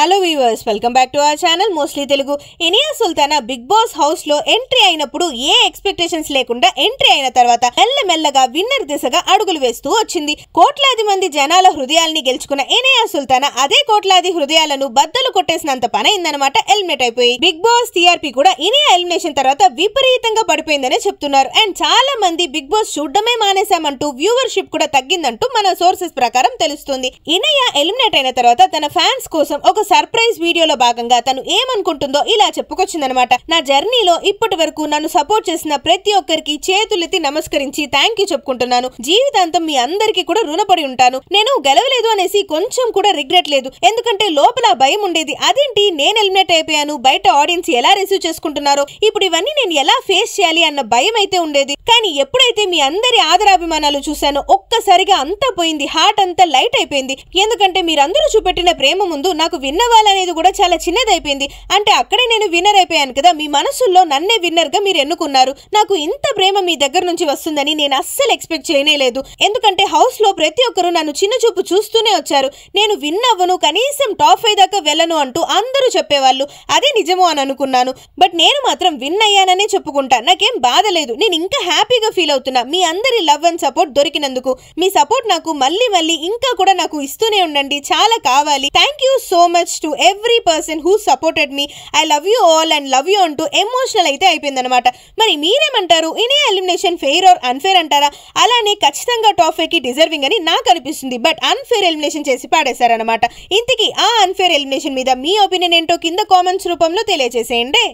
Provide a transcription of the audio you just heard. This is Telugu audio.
hello viewers welcome back to our channel mostly Telugu Inaya Sultana Bigg Boss హౌస్లో ఎంట్రీ అయినప్పుడు ఏ ఎక్స్పెక్టేషన్స్ లేకుండా ఎంట్రీ అయిన తర్వాత మెల్లమెల్లగా విన్నర్ దిశగా అడుగులు వేస్తూ వచ్చింది కోట్లాది మంది జనాల హృదయాల్ని గెలుచుకున్న ఇనియా సుల్తానా అదే కోట్లాది హృదయాలను బద్దలు కొట్టేసినంత పనైందనమాట ఎలిమినేట్ అయిపోయి బిగ్ బాస్ టీఆర్పీ కూడా ఇనియా ఎలిమినేషన్ తర్వాత విపరీతంగా పడిపోయిందని చెప్తున్నారు అండ్ చాలా మంది బిగ్ బాస్ చూడడమే మానేశామంటూ వ్యూవర్షిప్ కూడా తగ్గిందంటూ మన సోర్సెస్ ప్రకారం తెలుస్తుంది ఇనయ ఎలిమినేట్ అయిన తర్వాత తన ఫ్యాన్స్ కోసం ఒక సర్ప్రైజ్ వీడియోలో భాగంగా తను ఏమనుకుంటుందో ఇలా చెప్పుకొచ్చిందనమాట నా జర్నీలో ఇప్పటి వరకు నన్ను సపోర్ట్ చేసిన ప్రతి ఒక్కరికి చేతులెత్తి నమస్కరించి థ్యాంక్ యూ చెప్పుకుంటున్నాను జీవితాంతం మీ అందరికీ కూడా రుణపడి ఉంటాను నేను గెలవలేదు అనేసి కొంచెం కూడా రిగ్రెట్ లేదు ఎందుకంటే లోపల భయం ఉండేది అదేంటి నేను ఎలిమినేట్ అయిపోయాను బయట ఆడియన్స్ ఎలా రిసీవ్ చేసుకుంటున్నారో ఇప్పుడు ఇవన్నీ నేను ఎలా ఫేస్ చేయాలి అన్న భయం అయితే ఉండేది కానీ ఎప్పుడైతే మీ అందరి ఆదరాభిమానాలు చూశానో ఒక్కసారిగా అంతా పోయింది హార్ట్ అంతా లైట్ అయిపోయింది ఎందుకంటే మీరందరూ చూపెట్టిన ప్రేమ ముందు నాకు విన్న విన్నవాల్ అనేది కూడా చాలా చిన్నది అయిపోయింది అంటే అక్కడే నేను విన్నర్ అయిపోయాను కదా మీ మనసుల్లో నన్నే విన్నర్గా మీరు ఎన్నుకున్నారు నాకు ఇంత ప్రేమ మీ దగ్గర నుంచి వస్తుందని నేను అస్సలు ఎక్స్పెక్ట్ చేయనేలేదు ఎందుకంటే హౌస్లో ప్రతి ఒక్కరు నన్ను చిన్న చూపు చూస్తూనే వచ్చారు నేను విన్ అవ్వను కనీసం టాప్ ఫైవ్ దాకా వెళ్ళను అంటూ అందరూ చెప్పేవాళ్ళు అదే నిజము అని అనుకున్నాను బట్ నేను మాత్రం విన్ అయ్యాననే చెప్పుకుంటా నాకేం బాధ లేదు నేను ఇంకా హ్యాపీగా ఫీల్ అవుతున్నా మీ అందరి లవ్ అండ్ సపోర్ట్ దొరికినందుకు మీ సపోర్ట్ నాకు మళ్ళీ మళ్ళీ ఇంకా కూడా నాకు ఇస్తూనే ఉండండి చాలా కావాలి thank you so much much to every person who supported me I love you all and love you అంటూ ఎమోషనల్ అయితే అయిపోయిందనమాట మరి మీరేమంటారు ఇనే ఎలిమినేషన్ ఫెయిర్ ఆర్ అన్ఫేర్ అంటారా అలానే ఖచ్చితంగా టాప్ కి డిజర్వింగ్ అని నాకు అనిపిస్తుంది బట్ అన్ఫేర్ ఎలిమినేషన్ చేసి పాడేశారనమాట ఇంతకీ ఆ అన్ఫేర్ ఎలిమినేషన్ మీద మీ ఒపీనియన్ ఏంటో కింద కామెంట్స్ రూపంలో తెలియజేసేయండి